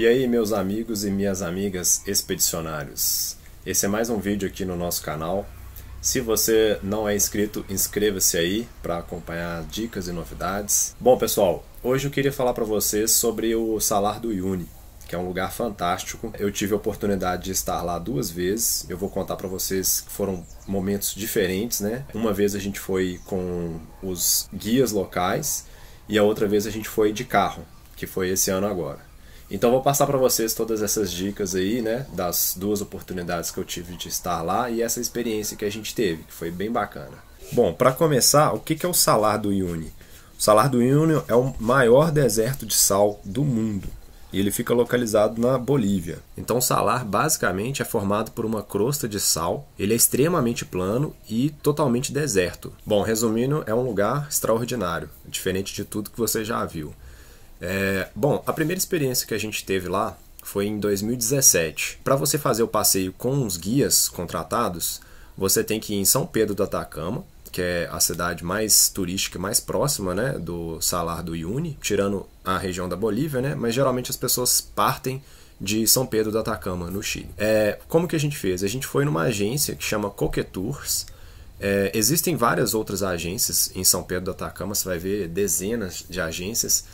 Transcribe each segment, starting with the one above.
E aí, meus amigos e minhas amigas expedicionários. Esse é mais um vídeo aqui no nosso canal. Se você não é inscrito, inscreva-se aí para acompanhar dicas e novidades. Bom, pessoal, hoje eu queria falar para vocês sobre o Salar do Yuni, que é um lugar fantástico. Eu tive a oportunidade de estar lá duas vezes. Eu vou contar para vocês que foram momentos diferentes, né? Uma vez a gente foi com os guias locais e a outra vez a gente foi de carro, que foi esse ano agora. Então vou passar para vocês todas essas dicas aí, né, das duas oportunidades que eu tive de estar lá e essa experiência que a gente teve, que foi bem bacana. Bom, para começar, o que é o Salar do Uyuni? O Salar do Uyuni é o maior deserto de sal do mundo e ele fica localizado na Bolívia. Então o salar basicamente é formado por uma crosta de sal, ele é extremamente plano e totalmente deserto. Bom, resumindo, é um lugar extraordinário, diferente de tudo que você já viu. É, bom, a primeira experiência que a gente teve lá foi em 2017. Para você fazer o passeio com os guias contratados, você tem que ir em São Pedro do Atacama, que é a cidade mais turística, mais próxima né, do Salar do Iune, tirando a região da Bolívia, né, mas geralmente as pessoas partem de São Pedro do Atacama, no Chile. É, como que a gente fez? A gente foi numa agência que chama Coquetours, Tours, é, existem várias outras agências em São Pedro do Atacama, você vai ver dezenas de agências,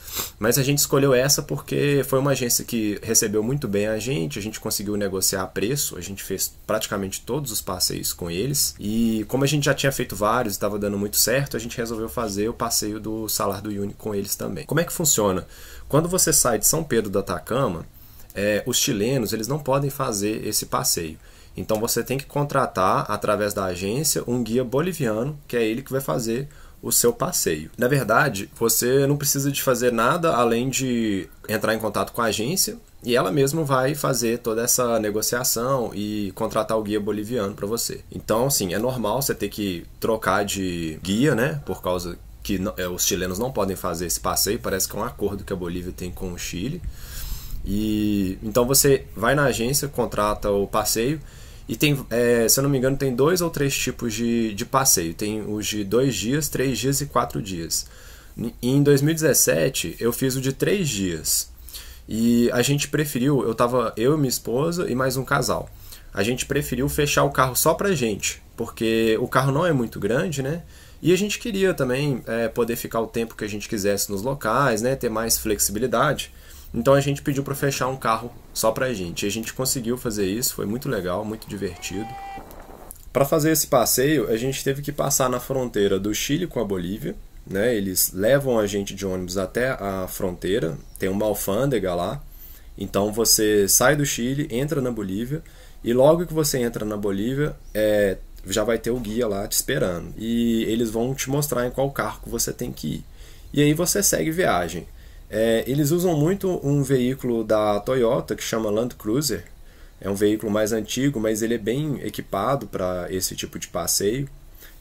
mas a gente escolheu essa porque foi uma agência que recebeu muito bem a gente, a gente conseguiu negociar preço, a gente fez praticamente todos os passeios com eles, e como a gente já tinha feito vários e estava dando muito certo, a gente resolveu fazer o passeio do Salar do Uni com eles também. Como é que funciona? Quando você sai de São Pedro do Atacama, é, os chilenos eles não podem fazer esse passeio. Então você tem que contratar através da agência um guia boliviano, que é ele que vai fazer o seu passeio. Na verdade, você não precisa de fazer nada além de entrar em contato com a agência e ela mesma vai fazer toda essa negociação e contratar o guia boliviano para você. Então, assim, é normal você ter que trocar de guia, né? Por causa que é, os chilenos não podem fazer esse passeio, parece que é um acordo que a Bolívia tem com o Chile. E então você vai na agência, contrata o passeio e tem, é, se eu não me engano, tem dois ou três tipos de, de passeio. Tem os de dois dias, três dias e quatro dias. Em 2017 eu fiz o de três dias. E a gente preferiu, eu tava eu e minha esposa e mais um casal. A gente preferiu fechar o carro só pra gente, porque o carro não é muito grande, né? E a gente queria também é, poder ficar o tempo que a gente quisesse nos locais, né? Ter mais flexibilidade. Então a gente pediu para fechar um carro só para a gente. a gente conseguiu fazer isso, foi muito legal, muito divertido. Para fazer esse passeio, a gente teve que passar na fronteira do Chile com a Bolívia. Né? Eles levam a gente de ônibus até a fronteira, tem uma alfândega lá. Então você sai do Chile, entra na Bolívia e logo que você entra na Bolívia, é, já vai ter o guia lá te esperando e eles vão te mostrar em qual carro você tem que ir. E aí você segue viagem. É, eles usam muito um veículo da Toyota que chama Land Cruiser. É um veículo mais antigo, mas ele é bem equipado para esse tipo de passeio.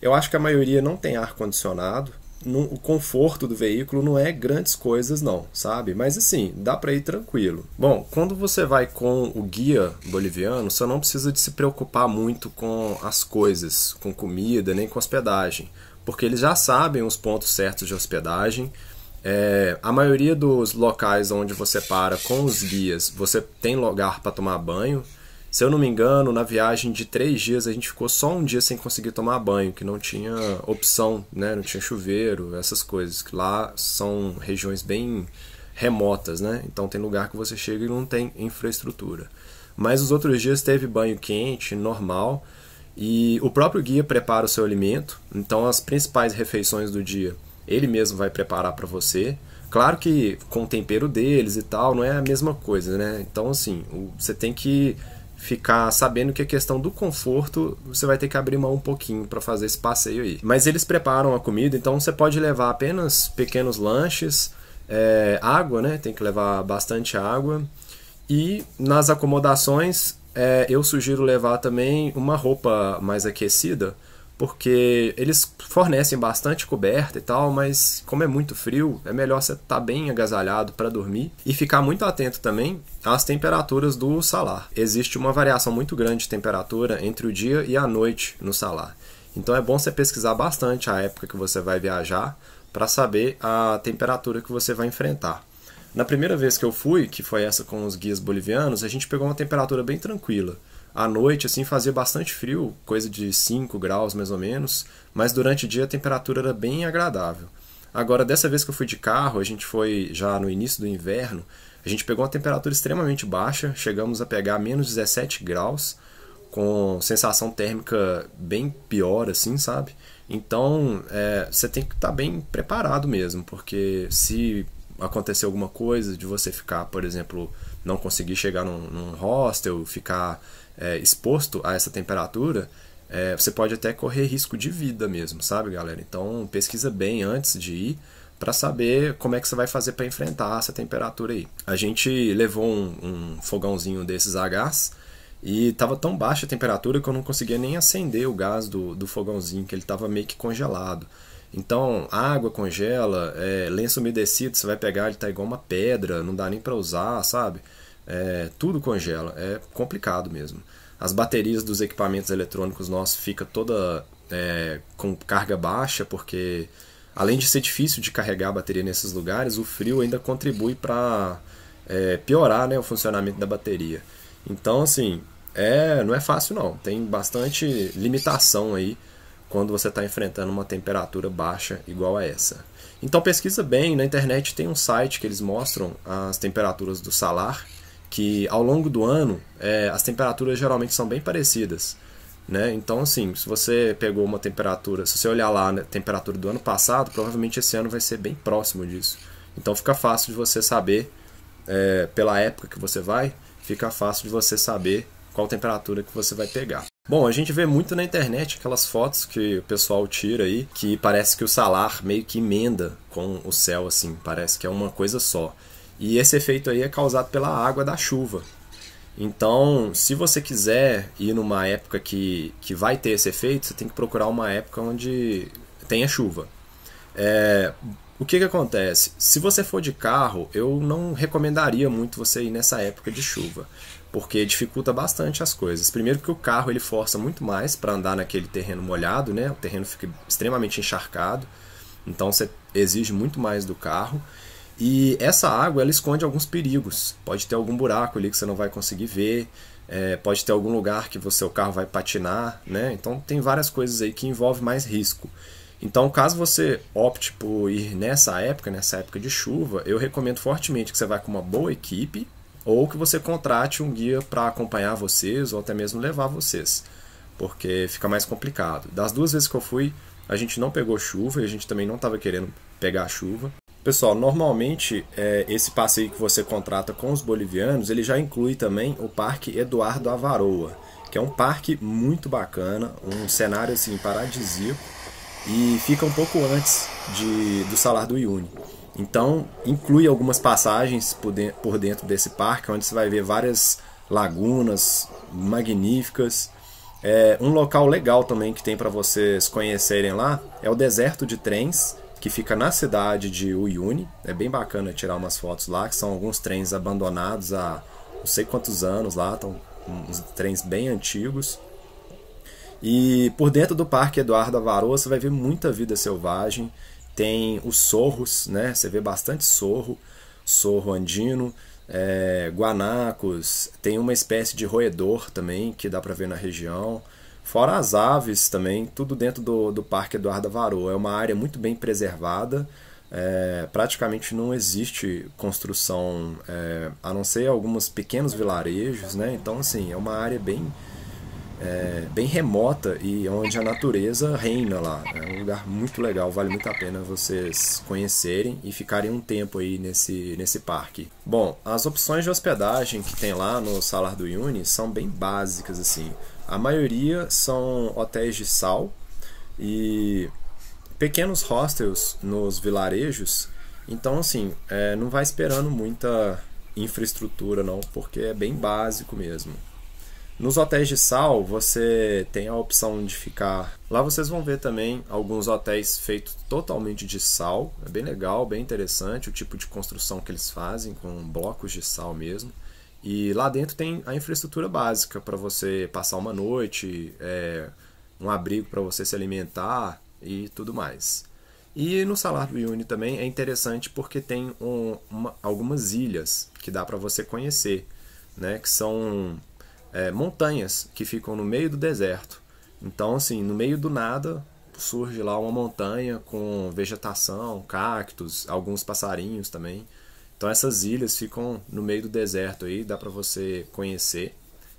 Eu acho que a maioria não tem ar condicionado. o conforto do veículo não é grandes coisas não, sabe? Mas assim, dá para ir tranquilo. Bom, quando você vai com o guia boliviano, você não precisa de se preocupar muito com as coisas, com comida, nem com hospedagem, porque eles já sabem os pontos certos de hospedagem é, a maioria dos locais onde você para com os guias, você tem lugar para tomar banho. Se eu não me engano, na viagem de três dias a gente ficou só um dia sem conseguir tomar banho, que não tinha opção, né? Não tinha chuveiro, essas coisas. lá são regiões bem remotas, né? Então tem lugar que você chega e não tem infraestrutura. Mas os outros dias teve banho quente, normal. E o próprio guia prepara o seu alimento. Então as principais refeições do dia ele mesmo vai preparar para você. Claro que com o tempero deles e tal, não é a mesma coisa, né? Então, assim, você tem que ficar sabendo que a questão do conforto você vai ter que abrir mão um pouquinho para fazer esse passeio aí. Mas eles preparam a comida, então você pode levar apenas pequenos lanches, é, água, né? Tem que levar bastante água. E nas acomodações, é, eu sugiro levar também uma roupa mais aquecida porque eles fornecem bastante coberta e tal, mas como é muito frio, é melhor você estar tá bem agasalhado para dormir e ficar muito atento também às temperaturas do salar. Existe uma variação muito grande de temperatura entre o dia e a noite no salar. Então é bom você pesquisar bastante a época que você vai viajar para saber a temperatura que você vai enfrentar. Na primeira vez que eu fui, que foi essa com os guias bolivianos, a gente pegou uma temperatura bem tranquila. À noite, assim, fazia bastante frio, coisa de 5 graus mais ou menos, mas durante o dia a temperatura era bem agradável. Agora, dessa vez que eu fui de carro, a gente foi já no início do inverno, a gente pegou uma temperatura extremamente baixa, chegamos a pegar menos 17 graus, com sensação térmica bem pior, assim, sabe? Então, é, você tem que estar tá bem preparado mesmo, porque se acontecer alguma coisa de você ficar, por exemplo, não conseguir chegar num, num hostel, ficar é, exposto a essa temperatura, é, você pode até correr risco de vida mesmo, sabe, galera? Então pesquisa bem antes de ir para saber como é que você vai fazer para enfrentar essa temperatura aí. A gente levou um, um fogãozinho desses a gás e estava tão baixa a temperatura que eu não conseguia nem acender o gás do, do fogãozinho, que ele estava meio que congelado. Então, água congela, é, lenço umedecido, você vai pegar, ele tá igual uma pedra, não dá nem para usar, sabe? é, tudo congela, é complicado mesmo. As baterias dos equipamentos eletrônicos nossos fica toda é, com carga baixa, porque além de ser difícil de carregar a bateria nesses lugares, o frio ainda contribui para é, piorar né, o funcionamento da bateria. Então, assim, é, não é fácil não. Tem bastante limitação aí quando você está enfrentando uma temperatura baixa igual a essa. Então pesquisa bem, na internet tem um site que eles mostram as temperaturas do salar que ao longo do ano é, as temperaturas geralmente são bem parecidas. Né? Então, assim, se você pegou uma temperatura, se você olhar lá né, a temperatura do ano passado, provavelmente esse ano vai ser bem próximo disso. Então fica fácil de você saber, é, pela época que você vai, fica fácil de você saber qual temperatura que você vai pegar. Bom, a gente vê muito na internet aquelas fotos que o pessoal tira aí, que parece que o salar meio que emenda com o céu, assim, parece que é uma coisa só. E esse efeito aí é causado pela água da chuva. Então, se você quiser ir numa época que, que vai ter esse efeito, você tem que procurar uma época onde tenha chuva. É, o que, que acontece? Se você for de carro, eu não recomendaria muito você ir nessa época de chuva, porque dificulta bastante as coisas. Primeiro que o carro ele força muito mais para andar naquele terreno molhado, né? O terreno fica extremamente encharcado, então você exige muito mais do carro. E essa água ela esconde alguns perigos. Pode ter algum buraco ali que você não vai conseguir ver, é, pode ter algum lugar que o seu carro vai patinar, né? Então tem várias coisas aí que envolve mais risco. Então, caso você opte por ir nessa época, nessa época de chuva, eu recomendo fortemente que você vá com uma boa equipe ou que você contrate um guia para acompanhar vocês ou até mesmo levar vocês, porque fica mais complicado. Das duas vezes que eu fui, a gente não pegou chuva e a gente também não estava querendo pegar chuva. Pessoal, normalmente é, esse passeio que você contrata com os bolivianos, ele já inclui também o Parque Eduardo Avaroa, que é um parque muito bacana, um cenário assim paradisíaco e fica um pouco antes de, do Salar do Uyuni. Então, inclui algumas passagens por dentro desse parque, onde você vai ver várias lagunas magníficas. É, um local legal também que tem para vocês conhecerem lá é o Deserto de Trens, que fica na cidade de Uyuni. É bem bacana tirar umas fotos lá, que são alguns trens abandonados há não sei quantos anos lá, estão uns trens bem antigos. E por dentro do Parque Eduardo Avarô você vai ver muita vida selvagem. Tem os sorros, né? Você vê bastante sorro, sorro andino, é, guanacos. Tem uma espécie de roedor também que dá para ver na região. Fora as aves também, tudo dentro do, do Parque Eduardo Varou. É uma área muito bem preservada. É, praticamente não existe construção, é, a não ser alguns pequenos vilarejos, né? Então, assim, é uma área bem, é, bem remota e onde a natureza reina lá. É um lugar muito legal, vale muito a pena vocês conhecerem e ficarem um tempo aí nesse, nesse parque. Bom, as opções de hospedagem que tem lá no Salar do Yuni são bem básicas, assim. A maioria são hotéis de sal e pequenos hostels nos vilarejos. Então, assim, é, não vai esperando muita infraestrutura, não, porque é bem básico mesmo. Nos hotéis de sal, você tem a opção de ficar. Lá vocês vão ver também alguns hotéis feitos totalmente de sal. É bem legal, bem interessante o tipo de construção que eles fazem com blocos de sal mesmo. E lá dentro tem a infraestrutura básica para você passar uma noite, é, um abrigo para você se alimentar e tudo mais. E no Salar do Uyuni também é interessante porque tem um, uma, algumas ilhas que dá para você conhecer, né? Que são é, montanhas que ficam no meio do deserto. Então, assim, no meio do nada surge lá uma montanha com vegetação, cactos, alguns passarinhos também. Então essas ilhas ficam no meio do deserto aí, dá para você conhecer.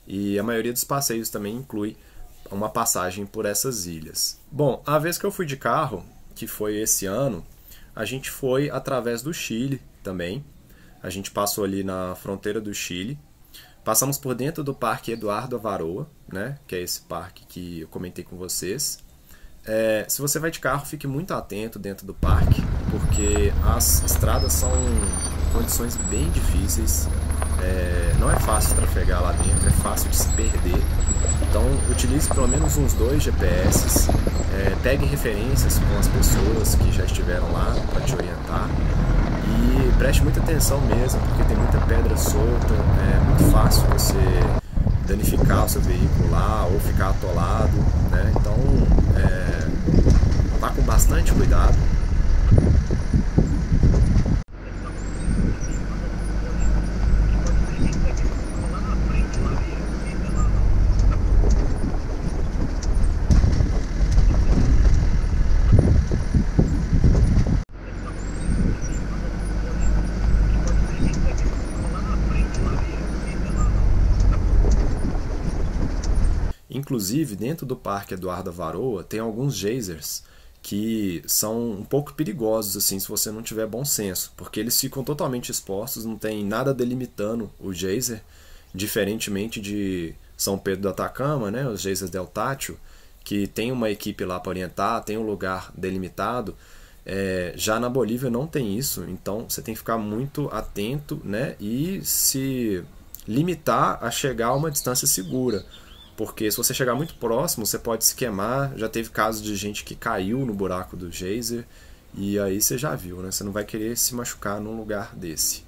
E a maioria dos passeios também inclui uma passagem por essas ilhas. Bom, a vez que eu fui de carro, que foi esse ano, a gente foi através do Chile também. A gente passou ali na fronteira do Chile. Passamos por dentro do Parque Eduardo Avaroa, né? Que é esse parque que eu comentei com vocês. É, se você vai de carro, fique muito atento dentro do parque, porque as estradas são condições bem difíceis. É, não é fácil trafegar lá dentro, é fácil de se perder. Então utilize pelo menos uns dois GPS, é, pegue referências com as pessoas que já estiveram lá para te orientar e preste muita atenção mesmo, porque tem muita pedra solta, é muito fácil você danificar o seu veículo lá ou ficar atolado, né? Então é, vá com bastante cuidado Inclusive, dentro do Parque Eduardo Varoa tem alguns geysers que são um pouco perigosos assim se você não tiver bom senso, porque eles ficam totalmente expostos, não tem nada delimitando o geyser, diferentemente de São Pedro do Atacama, né, os geysers deltátil, que tem uma equipe lá para orientar, tem um lugar delimitado. É, já na Bolívia não tem isso, então você tem que ficar muito atento né, e se limitar a chegar a uma distância segura porque se você chegar muito próximo, você pode se queimar. Já teve casos de gente que caiu no buraco do geyser. E aí você já viu, né? Você não vai querer se machucar num lugar desse.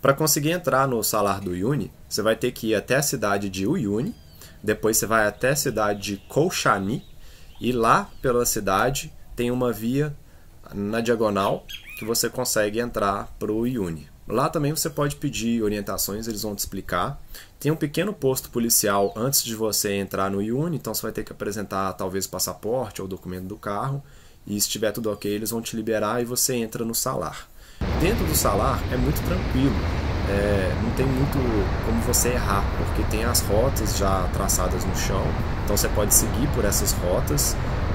Para conseguir entrar no salar do Uyuni, você vai ter que ir até a cidade de Uyuni, depois você vai até a cidade de Kouchani, e lá pela cidade tem uma via na diagonal que você consegue entrar para o Uyuni. Lá também você pode pedir orientações, eles vão te explicar. Tem um pequeno posto policial antes de você entrar no IUNI, então você vai ter que apresentar talvez o passaporte ou o documento do carro. E se tiver tudo ok, eles vão te liberar e você entra no salar. Dentro do salar é muito tranquilo, é, não tem muito como você errar, porque tem as rotas já traçadas no chão, então você pode seguir por essas rotas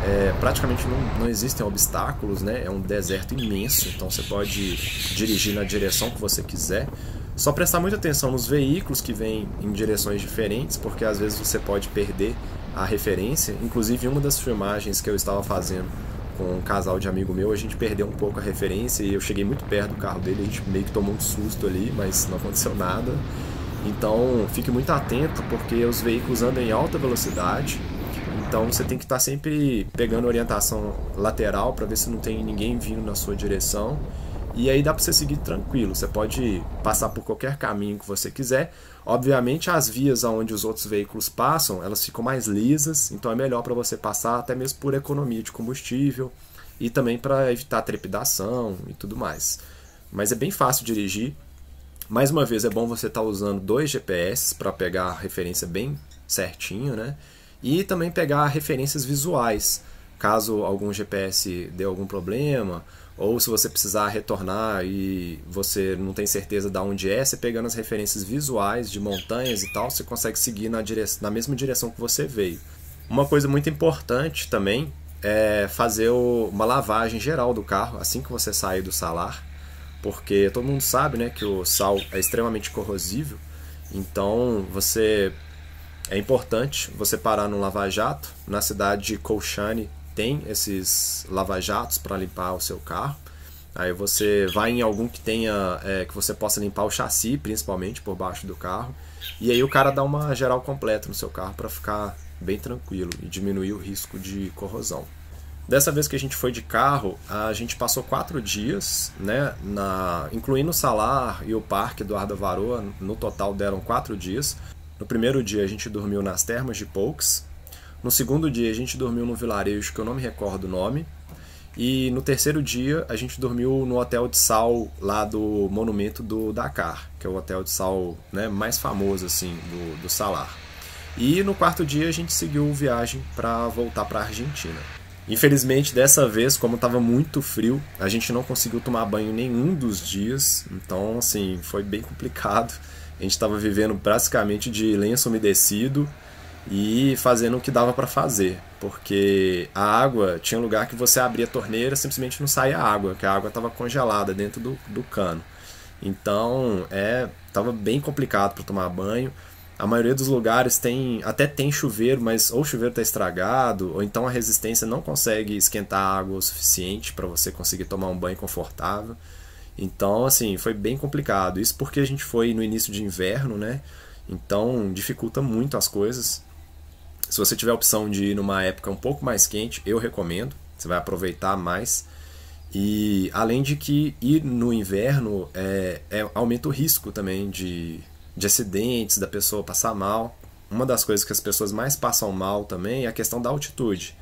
é, praticamente não, não existem obstáculos, né? É um deserto imenso, então você pode dirigir na direção que você quiser. Só prestar muita atenção nos veículos que vêm em direções diferentes, porque às vezes você pode perder a referência. Inclusive, uma das filmagens que eu estava fazendo com um casal de amigo meu, a gente perdeu um pouco a referência e eu cheguei muito perto do carro dele, a gente meio que tomou um susto ali, mas não aconteceu nada. Então, fique muito atento porque os veículos andam em alta velocidade então você tem que estar tá sempre pegando orientação lateral para ver se não tem ninguém vindo na sua direção. E aí dá para você seguir tranquilo. Você pode passar por qualquer caminho que você quiser. Obviamente as vias aonde os outros veículos passam, elas ficam mais lisas, então é melhor para você passar até mesmo por economia de combustível e também para evitar trepidação e tudo mais. Mas é bem fácil dirigir. Mais uma vez é bom você estar tá usando dois GPS para pegar a referência bem certinho, né? e também pegar referências visuais, caso algum GPS dê algum problema, ou se você precisar retornar e você não tem certeza de onde é, você pegando as referências visuais de montanhas e tal, você consegue seguir na, dire... na mesma direção que você veio. Uma coisa muito importante também é fazer uma lavagem geral do carro assim que você sair do salar, porque todo mundo sabe né, que o sal é extremamente corrosivo, então você é importante você parar num lava-jato. Na cidade de Colchane tem esses lava-jatos para limpar o seu carro. Aí você vai em algum que tenha é, que você possa limpar o chassi, principalmente por baixo do carro. E aí o cara dá uma geral completa no seu carro para ficar bem tranquilo e diminuir o risco de corrosão. Dessa vez que a gente foi de carro, a gente passou quatro dias, né, na, incluindo o Salar e o Parque Eduardo Varoa, no total deram quatro dias. No primeiro dia a gente dormiu nas termas de Poucos. No segundo dia a gente dormiu num vilarejo que eu não me recordo o nome. E no terceiro dia a gente dormiu no hotel de sal lá do monumento do Dakar, que é o hotel de sal né, mais famoso assim do, do Salar. E no quarto dia a gente seguiu viagem para voltar para a Argentina. Infelizmente, dessa vez, como estava muito frio, a gente não conseguiu tomar banho nenhum dos dias, então assim, foi bem complicado a gente estava vivendo basicamente de lenço umedecido e fazendo o que dava para fazer, porque a água tinha um lugar que você abria a torneira simplesmente não saía água, que a água estava congelada dentro do, do cano. Então é tava bem complicado para tomar banho. A maioria dos lugares tem até tem chuveiro, mas ou o chuveiro está estragado, ou então a resistência não consegue esquentar a água o suficiente para você conseguir tomar um banho confortável. Então, assim, foi bem complicado. Isso porque a gente foi no início de inverno, né? Então, dificulta muito as coisas. Se você tiver a opção de ir numa época um pouco mais quente, eu recomendo. Você vai aproveitar mais. E além de que ir no inverno é, é, aumenta o risco também de, de acidentes, da pessoa passar mal. Uma das coisas que as pessoas mais passam mal também é a questão da altitude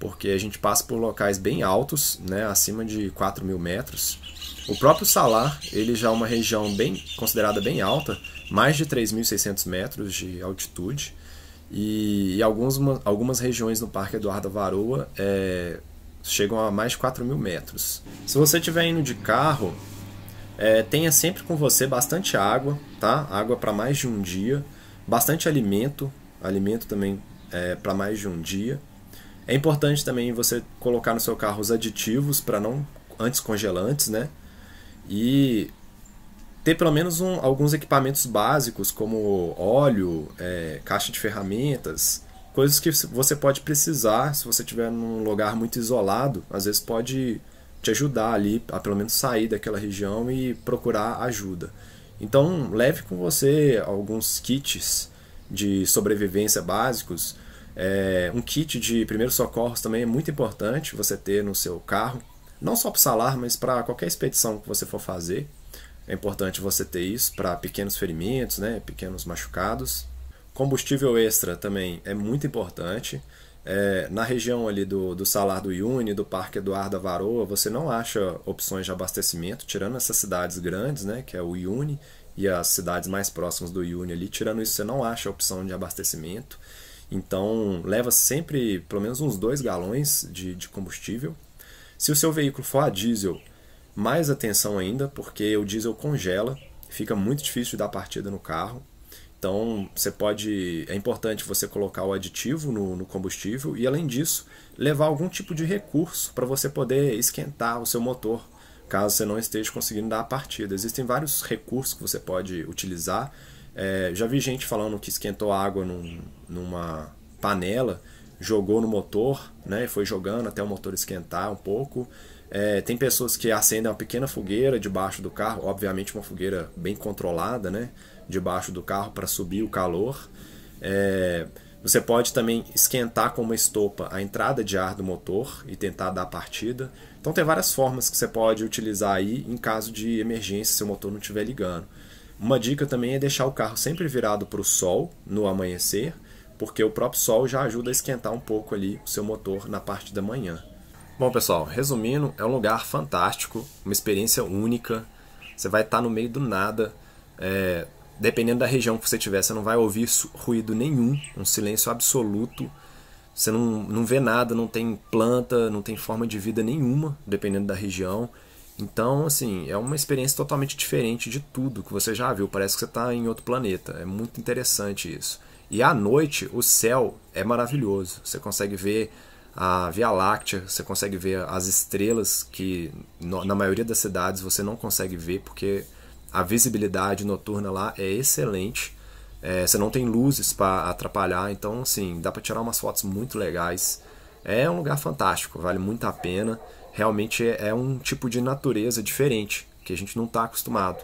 porque a gente passa por locais bem altos, né, acima de 4 mil metros. O próprio Salar, ele já é uma região bem considerada bem alta, mais de 3.600 metros de altitude, e, e alguns, algumas regiões no Parque Eduardo Varoa é, chegam a mais de 4 mil metros. Se você estiver indo de carro, é, tenha sempre com você bastante água, tá? Água para mais de um dia, bastante alimento, alimento também é, para mais de um dia é importante também você colocar no seu carro os aditivos para não antes congelantes, né? E ter pelo menos um, alguns equipamentos básicos como óleo, é, caixa de ferramentas, coisas que você pode precisar se você estiver num lugar muito isolado, às vezes pode te ajudar ali a pelo menos sair daquela região e procurar ajuda. Então leve com você alguns kits de sobrevivência básicos é, um kit de primeiros socorros também é muito importante você ter no seu carro, não só para salar, mas para qualquer expedição que você for fazer. É importante você ter isso para pequenos ferimentos, né, pequenos machucados. Combustível extra também é muito importante. É, na região ali do, do Salar do Iune, do Parque Eduardo Avaroa, você não acha opções de abastecimento, tirando essas cidades grandes, né, que é o Iune e as cidades mais próximas do Iune ali, tirando isso, você não acha opção de abastecimento. Então, leva sempre pelo menos uns 2 galões de, de combustível. Se o seu veículo for a diesel, mais atenção ainda, porque o diesel congela, fica muito difícil de dar partida no carro. Então, você pode, é importante você colocar o aditivo no, no combustível e, além disso, levar algum tipo de recurso para você poder esquentar o seu motor, caso você não esteja conseguindo dar a partida. Existem vários recursos que você pode utilizar é, já vi gente falando que esquentou água num, numa panela, jogou no motor, né? Foi jogando até o motor esquentar um pouco. É, tem pessoas que acendem uma pequena fogueira debaixo do carro, obviamente uma fogueira bem controlada, né? Debaixo do carro para subir o calor. É, você pode também esquentar com uma estopa a entrada de ar do motor e tentar dar partida. Então tem várias formas que você pode utilizar aí em caso de emergência se o motor não estiver ligando. Uma dica também é deixar o carro sempre virado para o sol no amanhecer, porque o próprio sol já ajuda a esquentar um pouco ali o seu motor na parte da manhã. Bom, pessoal, resumindo, é um lugar fantástico, uma experiência única. Você vai estar tá no meio do nada. É, dependendo da região que você estiver, você não vai ouvir ruído nenhum, um silêncio absoluto. Você não, não vê nada, não tem planta, não tem forma de vida nenhuma, dependendo da região. Então, assim, é uma experiência totalmente diferente de tudo que você já viu. Parece que você está em outro planeta. É muito interessante isso. E à noite, o céu é maravilhoso. Você consegue ver a Via Láctea, você consegue ver as estrelas que no, na maioria das cidades você não consegue ver porque a visibilidade noturna lá é excelente. É, você não tem luzes para atrapalhar, então assim dá para tirar umas fotos muito legais. É um lugar fantástico, vale muito a pena realmente é, é um tipo de natureza diferente que a gente não está acostumado.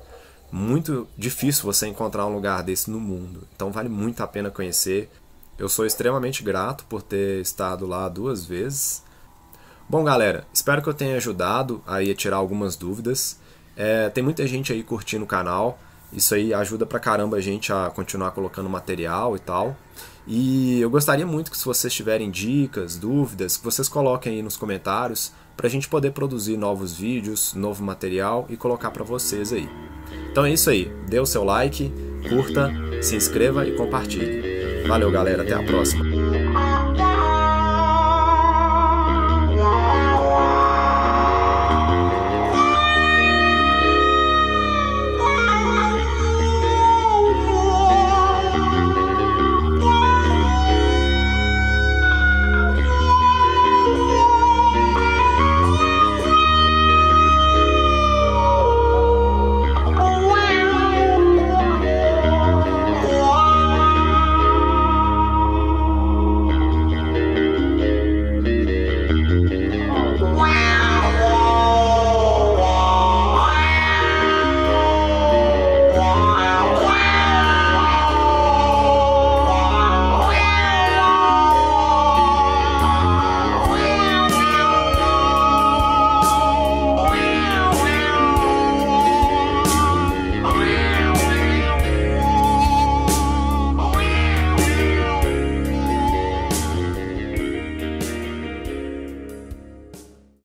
Muito difícil você encontrar um lugar desse no mundo, então vale muito a pena conhecer. Eu sou extremamente grato por ter estado lá duas vezes. Bom, galera, espero que eu tenha ajudado aí a tirar algumas dúvidas. É, tem muita gente aí curtindo o canal, isso aí ajuda pra caramba a gente a continuar colocando material e tal. E eu gostaria muito que se vocês tiverem dicas, dúvidas, que vocês coloquem aí nos comentários para a gente poder produzir novos vídeos, novo material e colocar para vocês aí. Então é isso aí, dê o seu like, curta, se inscreva e compartilhe. Valeu galera, até a próxima.